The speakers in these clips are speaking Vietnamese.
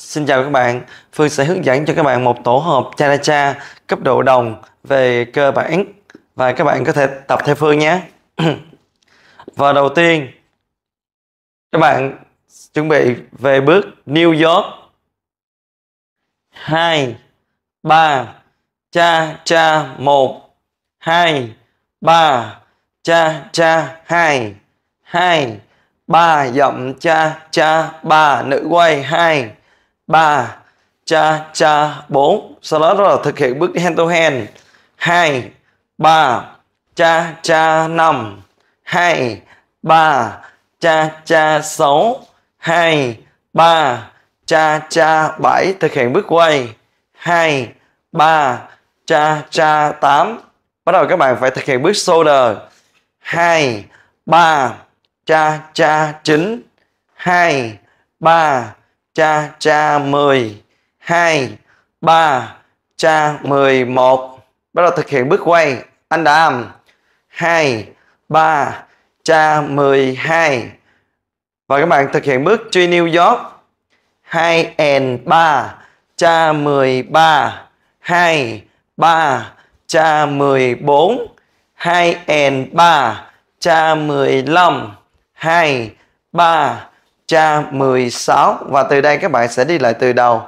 Xin chào các bạn, Phương sẽ hướng dẫn cho các bạn một tổ hợp cha cha cấp độ đồng về cơ bản và các bạn có thể tập theo Phương nhé. và đầu tiên các bạn chuẩn bị về bước New York 2 3 cha cha 1 2 3 cha cha 2 2 3 dậm cha cha 3 nữ quay 2 3. Cha cha 4. Sau đó là thực hiện bước hand to hand. 2 3 cha cha 5 2 3 cha cha 6 2 3 cha cha 7 thực hiện bước quay 2 3 cha cha 8 bắt đầu các bạn phải thực hiện bước shoulder 2 3 cha cha 9 2 3 cha cha mười hai ba cha mười một bắt đầu thực hiện bước quay anh đã âm hai ba cha mười hai và các bạn thực hiện bước truy New York hai and ba cha mười ba hai ba cha mười bốn hai and ba cha mười lăm hai ba cha 16 và từ đây các bạn sẽ đi lại từ đầu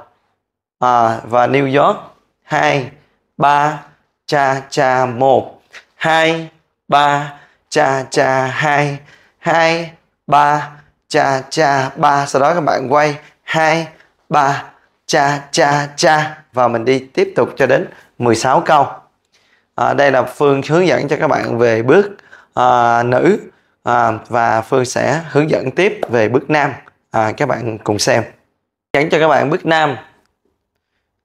à, và New York 2 3 cha cha 1 2 3 cha cha 2 2 3 cha cha 3 sau đó các bạn quay 2 3 cha cha cha và mình đi tiếp tục cho đến 16 câu à, đây là phương hướng dẫn cho các bạn về bước à, nữ à, và Phương sẽ hướng dẫn tiếp về bước nam à, các bạn cùng xem dẫn cho các bạn bước nam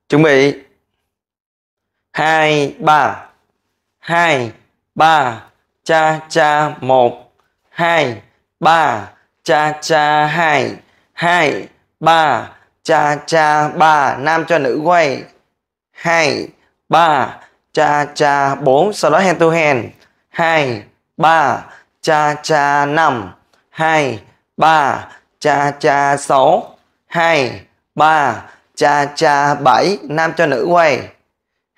chuẩn bị hai ba hai ba cha cha một hai ba cha cha hai hai ba cha cha ba nam cho nữ quay hai ba cha cha bốn sau đó hand to hand hai ba cha cha 5 2 3 cha cha 6 2 3 cha cha 7 nam cho nữ quay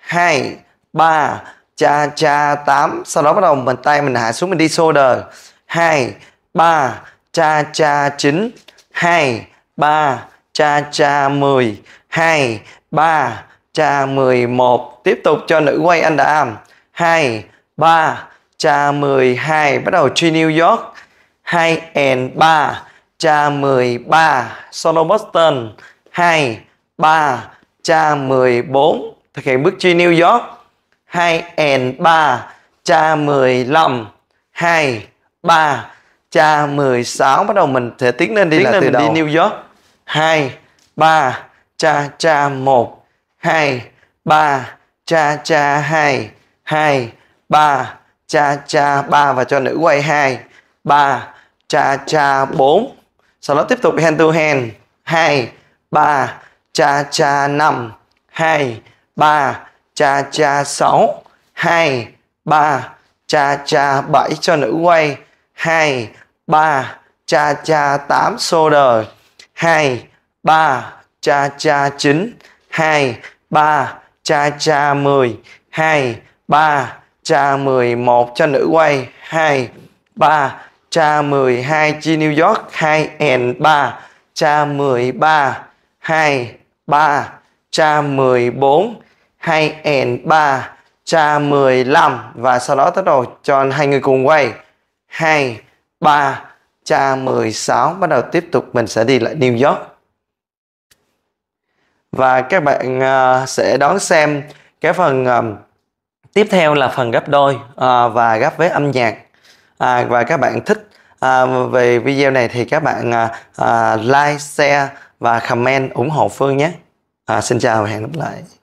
2 3 cha cha 8 sau đó bắt đầu mình tay mình hạ xuống mình đi shoulder 2 3 cha cha 9 2 3 cha cha 10 2 3 cha 11 tiếp tục cho nữ quay anh đã am 2 3 cha 12 bắt đầu truy New York 2 and 3 cha 13 solo Boston 2 3 cha 14 thực hiện bước truy New York 2 and 3 cha 15 2 3 cha 16 bắt đầu mình sẽ tiến lên đi tiến là lên từ đầu đi New York 2 3 cha cha 1 2 3 cha cha 2 2 3 cha cha 3 và cho nữ quay 2 3 cha cha 4 sau đó tiếp tục hand to hand 2 3 cha cha 5 2 3 cha cha 6 2 3 cha cha 7 cho nữ quay 2 3 cha cha 8 shoulder 2 3 cha cha 9 2 3 cha cha 10 2 3 Trà 11 cho nữ quay 2 3 Trà 12 chi New York 2 and 3 Trà 13 2 3 Trà 14 2 and 3 Trà 15 Và sau đó bắt đầu cho hai người cùng quay 2 3 Trà 16 Bắt đầu tiếp tục mình sẽ đi lại New York Và các bạn uh, sẽ đón xem cái phần uh, tiếp theo là phần gấp đôi à, và gấp với âm nhạc à, và các bạn thích à, về video này thì các bạn à, à like share và comment ủng hộ phương nhé à, xin chào và hẹn gặp lại